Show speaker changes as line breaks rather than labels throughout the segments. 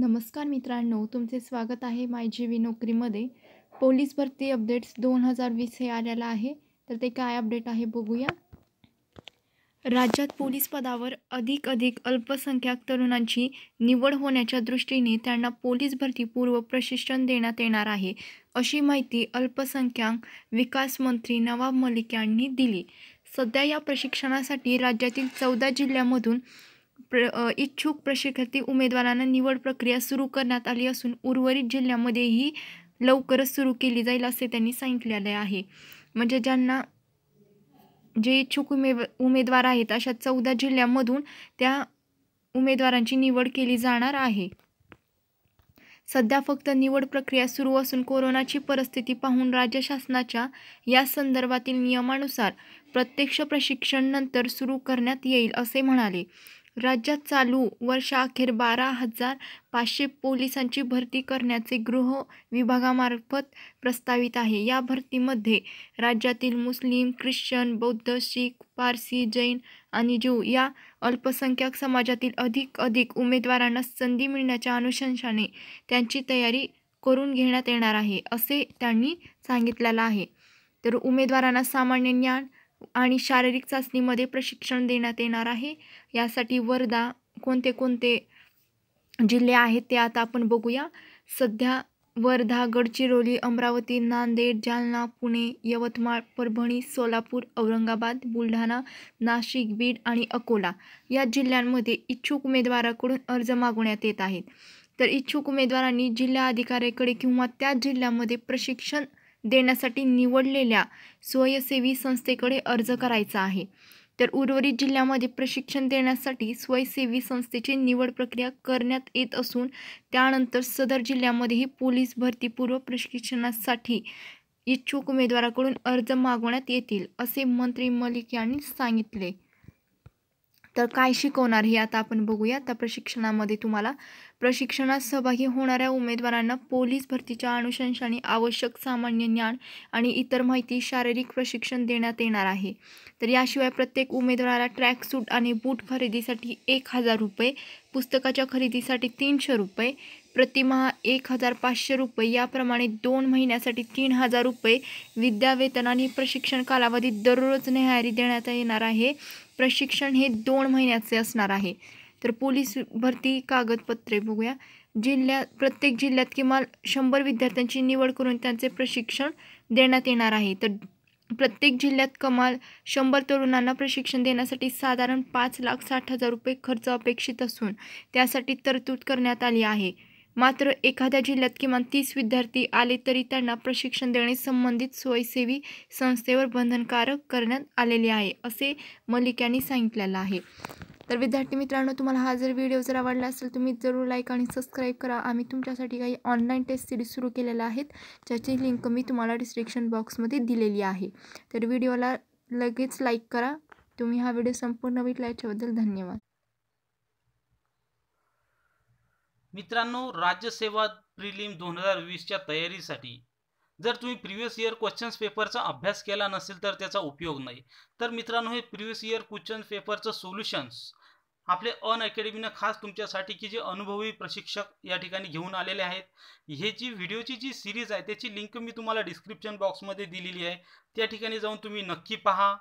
नमस्कार मित्रांनो तुमचे स्वागत आहे माय जी वी नोकरीमध्ये पोलीस भरती अपडेट्स दोन हजार वीस हे आलेलं आहे तर ते काय अपडेट आहे बघूया राज्यात पोलीस पदावर अधिक अधिक अल्पसंख्याक तरुणांची निवड होण्याच्या दृष्टीने त्यांना पोलीस भरती पूर्व प्रशिक्षण देण्यात येणार आहे अशी माहिती अल्पसंख्याक विकास मंत्री नवाब मलिक यांनी दिली सध्या या प्रशिक्षणासाठी राज्यातील चौदा जिल्ह्यामधून प्र इच्छुक प्रशिक्षार्थी उमेदवारांना निवड प्रक्रिया सुरू करण्यात आली असून उर्वरित जिल्ह्यामध्येही लवकरच सुरू केली जाईल असे त्यांनी सांगितलेले आहे म्हणजे ज्यांना जे इच्छुक उमे उमेदवार आहेत अशा चौदा जिल्ह्यांमधून त्या उमेदवारांची निवड केली जाणार आहे सध्या फक्त निवड प्रक्रिया सुरू असून कोरोनाची परिस्थिती पाहून राज्य शासनाच्या या संदर्भातील नियमानुसार प्रत्यक्ष प्रशिक्षण नंतर सुरू करण्यात येईल असे म्हणाले राज्यात चालू वर्षाअखेर बारा हजार पाचशे पोलिसांची भरती करण्याचे गृह विभागामार्फत प्रस्तावित आहे या भरतीमध्ये राज्यातील मुस्लिम ख्रिश्चन बौद्ध शीख पारसी जैन आणि ज्यू या अल्पसंख्याक समाजातील अधिक अधिक उमेदवारांना संधी मिळण्याच्या अनुषंगाने त्यांची तयारी करून घेण्यात येणार आहे असे त्यांनी सांगितलेलं आहे तर उमेदवारांना सामान्य ज्ञान आणि शारीरिक चाचणीमध्ये प्रशिक्षण देण्यात येणार आहे यासाठी वर्धा कोणते कोणते जिल्हे आहेत ते आता आपण बघूया सध्या वर्धा गडचिरोली अमरावती नांदेड जालना पुणे यवतमाळ परभणी सोलापूर औरंगाबाद बुलढाणा नाशिक बीड आणि अकोला या जिल्ह्यांमध्ये इच्छुक उमेदवाराकडून अर्ज मागवण्यात येत आहेत तर इच्छुक उमेदवारांनी जिल्हा अधिकाऱ्याकडे किंवा त्या जिल्ह्यामध्ये प्रशिक्षण देण्यासाठी निवडलेल्या स्वयंसेवी संस्थेकडे अर्ज करायचा आहे तर उर्वरित जिल्ह्यामध्ये प्रशिक्षण देण्यासाठी स्वयंसेवी संस्थेची निवड प्रक्रिया करण्यात येत असून त्यानंतर सदर जिल्ह्यामध्येही पोलीस भरतीपूर्व प्रशिक्षणासाठी इच्छुक उमेदवाराकडून अर्ज मागवण्यात येतील असे मंत्री मलिक यांनी सांगितले तर काय शिकवणार हे आता आपण बघूया त्या प्रशिक्षणामध्ये तुम्हाला प्रशिक्षणात सहभागी होणाऱ्या उमेदवारांना पोलीस भरतीच्या अनुषंगाने आवश्यक सामान्य ज्ञान आणि इतर माहिती शारीरिक प्रशिक्षण देण्यात येणार आहे तर याशिवाय प्रत्येक उमेदवाराला ट्रॅक सूट आणि बूट खरेदीसाठी एक हजार रुपये पुस्तकाच्या खरेदीसाठी तीनशे रुपये प्रतिमहा एक हजार पाचशे रुपये याप्रमाणे दोन महिन्यासाठी तीन हजार रुपये विद्यावेतन आणि प्रशिक्षण कालावधीत दररोज न्यायारी देण्यात येणार आहे प्रशिक्षण हे दोन महिन्याचे असणार आहे तर पोलीस भरती कागदपत्रे बघूया जिल्ह्यात प्रत्येक जिल्ह्यात किमान शंभर विद्यार्थ्यांची निवड करून त्यांचे प्रशिक्षण देण्यात येणार आहे तर प्रत्येक जिल्ह्यात कमाल शंभर तरुणांना प्रशिक्षण देण्यासाठी साधारण पाच लाख साठ हजार रुपये खर्च अपेक्षित असून त्यासाठी तरतूद करण्यात आली आहे मात्र एखाद्या जिल्ह्यात किमान तीस विद्यार्थी आले तरी त्यांना प्रशिक्षण देणे संबंधित स्वयंसेवी संस्थेवर बंधनकारक करण्यात आलेले आहे असे मलिक यांनी सांगितलेलं आहे तर विद्यार्थी मित्रांनो तुम्हाला हा जर व्हिडिओ जर आवडला असेल तुम्ही जरूर लाईक आणि सबस्क्राईब करा आम्ही तुमच्यासाठी काही ऑनलाईन टेस्ट सिरीज सुरू केलेल्या आहेत ज्याची लिंक मी तुम्हाला डिस्क्रिप्शन बॉक्समध्ये दिलेली आहे तर व्हिडिओला लगेच लाईक करा तुम्ही हा व्हिडिओ संपूर्ण भेटला याच्याबद्दल धन्यवाद
मित्रांनो राज्यसेवा प्रिलिम दोन हजार वीसच्या तयारीसाठी जर तुम्ही प्रिव्हियस इयर क्वेश्चन्स पेपरचा अभ्यास केला नसेल तर त्याचा उपयोग नाही तर मित्रांनो हे प्रिव्हियस इयर क्वेश्चन पेपरचं सोल्युशन्स आपले अन अकॅडमीनं खास तुमच्यासाठी की जे अनुभवी प्रशिक्षक या ठिकाणी घेऊन आलेले आहेत हे जी व्हिडिओची जी सिरीज आहे त्याची लिंक मी तुम्हाला डिस्क्रिप्शन बॉक्समध्ये दिलेली आहे त्या ठिकाणी जाऊन तुम्ही नक्की पहा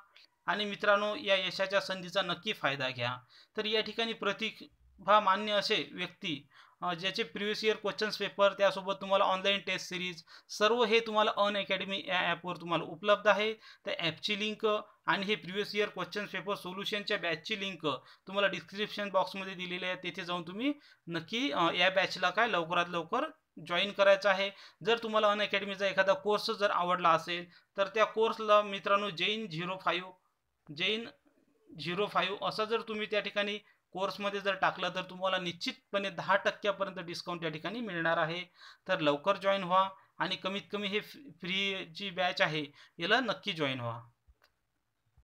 आणि मित्रांनो या यशाच्या संधीचा नक्की फायदा घ्या तर या ठिकाणी प्रतिभा मान्य असे व्यक्ती ज्याचे प्रिव्हियस इयर क्वेश्चन्स पेपर त्यासोबत तुम्हाला ऑनलाईन टेस्ट सिरीज सर्व हे तुम्हाला अन अकॅडमी या ॲपवर तुम्हाला उपलब्ध आहे त्या ॲपची लिंक आणि हे प्रिव्हियस इयर क्वेश्चन्स पेपर सोल्युशनच्या बॅचची लिंक तुम्हाला डिस्क्रिप्शन बॉक्समध्ये दिलेली आहे तेथे जाऊन तुम्ही नक्की या बॅचला काय लवकरात लवकर जॉईन करायचं आहे जर तुम्हाला अन एखादा कोर्स जर आवडला असेल तर त्या कोर्सला मित्रांनो जैन झिरो फाईव्ह जैन झिरो फाईव्ह असा जर तुम्ही त्या ठिकाणी कोर्समध्ये जर टाकलं तर तुम्हाला निश्चितपणे दहा टक्क्यापर्यंत डिस्काउंट या ठिकाणी मिळणार आहे तर लवकर जॉईन व्हा आणि कमीत कमी हे फ्री जी बॅच आहे याला नक्की जॉईन व्हा